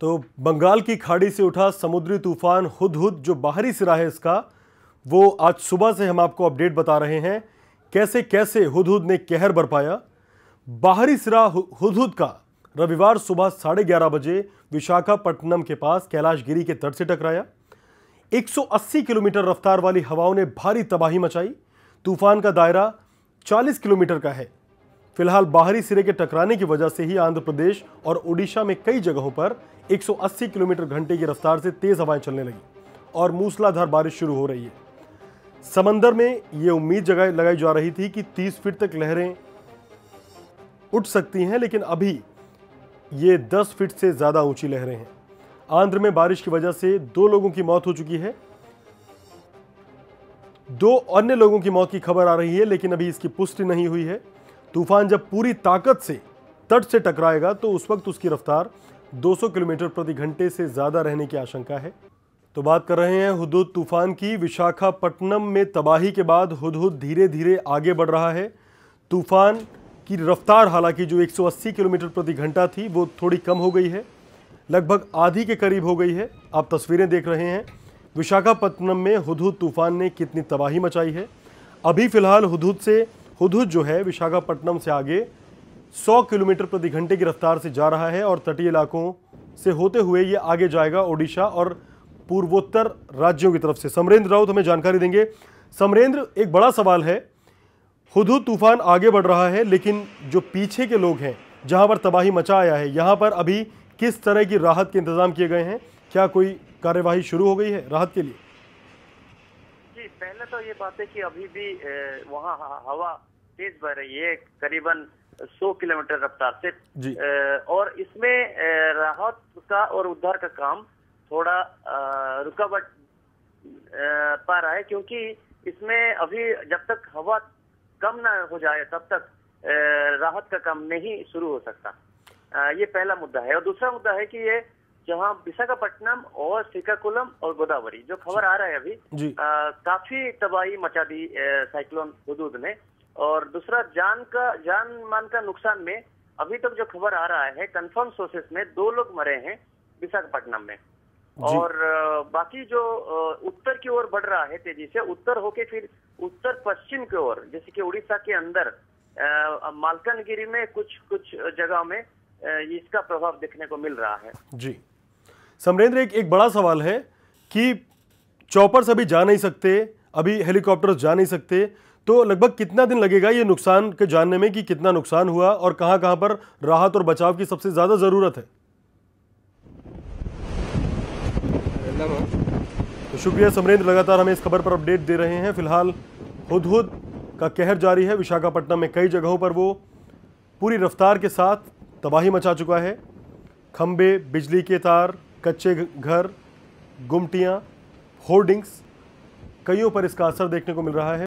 तो बंगाल की खाड़ी से उठा समुद्री तूफान हुदहुद जो बाहरी सिरा है इसका वो आज सुबह से हम आपको अपडेट बता रहे हैं कैसे कैसे हुदहुद ने कहर बरपाया बाहरी सिरा हुदहुद का रविवार सुबह साढ़े ग्यारह बजे विशाखापट्टनम के पास कैलाशगिरी के तट से टकराया 180 किलोमीटर रफ्तार वाली हवाओं ने भारी तबाही मचाई तूफान का दायरा 40 किलोमीटर का है फिलहाल बाहरी सिरे के टकराने की वजह से ही आंध्र प्रदेश और ओडिशा में कई जगहों पर 180 किलोमीटर घंटे की रफ्तार से तेज हवाएं चलने लगी और मूसलाधार बारिश शुरू हो रही है समंदर में ये उम्मीद जगह लगाई जा रही थी कि 30 फीट तक लहरें उठ सकती हैं लेकिन अभी ये 10 फीट से ज़्यादा ऊंची लहरें हैं आंध्र में बारिश की वजह से दो लोगों की मौत हो चुकी है दो अन्य लोगों की मौत की खबर आ रही है लेकिन अभी इसकी पुष्टि नहीं हुई है तूफान जब पूरी ताकत से तट से टकराएगा तो उस वक्त उसकी रफ्तार 200 किलोमीटर प्रति घंटे से ज़्यादा रहने की आशंका है तो बात कर रहे हैं हुदहुद तूफान की विशाखापट्टनम में तबाही के बाद हुदहुद धीरे धीरे आगे बढ़ रहा है तूफान की रफ्तार हालांकि जो 180 किलोमीटर प्रति घंटा थी वो थोड़ी कम हो गई है लगभग आधी के करीब हो गई है आप तस्वीरें देख रहे हैं विशाखापट्टनम में हुदहुद तूफान ने कितनी तबाही मचाई है अभी फ़िलहाल हुदहुद से हुदहुद जो है विशाखापट्टनम से आगे 100 किलोमीटर प्रति घंटे की रफ्तार से जा रहा है और तटीय इलाकों से होते हुए ये आगे जाएगा ओडिशा और पूर्वोत्तर राज्यों की तरफ से समरेंद्र राउत हमें जानकारी देंगे समरेंद्र एक बड़ा सवाल है हुदहुद तूफान आगे बढ़ रहा है लेकिन जो पीछे के लोग हैं जहाँ पर तबाही मचा आया है यहाँ पर अभी किस तरह की राहत के इंतजाम किए गए हैं क्या कोई कार्यवाही शुरू हो गई है राहत के लिए पहले तो ये बात है कि अभी भी वहाँ हवा तेज बह रही है करीबन 100 किलोमीटर रफ्तार से और इसमें राहत का और उद्धार का काम थोड़ा रुकावट पा रहा है क्योंकि इसमें अभी जब तक हवा कम ना हो जाए तब तक राहत का काम नहीं शुरू हो सकता ये पहला मुद्दा है और दूसरा मुद्दा है कि ये जहाँ विशाखापट्टनम और श्रीकाकुलम और गोदावरी जो खबर आ रहा है अभी आ, काफी तबाही मचा दी साइक्लोन हदूद ने और दूसरा जान का जान मान का नुकसान में अभी तक जो खबर आ रहा है कंफर्म सोर्सेस में दो लोग मरे हैं विशाखापट्टनम में और बाकी जो उत्तर की ओर बढ़ रहा है तेजी से उत्तर होके फिर उत्तर पश्चिम की ओर जैसे कि उड़ीसा के अंदर मालकनगिरी में कुछ कुछ जगह में इसका प्रभाव देखने को मिल रहा है जी समरेंद्र एक एक बड़ा सवाल है कि चौपर्स अभी जा नहीं सकते अभी हेलीकॉप्टर्स जा नहीं सकते तो लगभग कितना दिन लगेगा ये नुकसान के जानने में कि कितना नुकसान हुआ और कहाँ कहाँ पर राहत और बचाव की सबसे ज़्यादा ज़रूरत है तो शुक्रिया समरेंद्र लगातार हमें इस खबर पर अपडेट दे रहे हैं फिलहाल हुद हुद का कहर जारी है विशाखापट्टनम में कई जगहों पर वो पूरी रफ्तार के साथ तबाही मचा चुका है खंबे बिजली के तार कच्चे घर गुमटियाँ होर्डिंग्स कईयों पर इसका असर देखने को मिल रहा है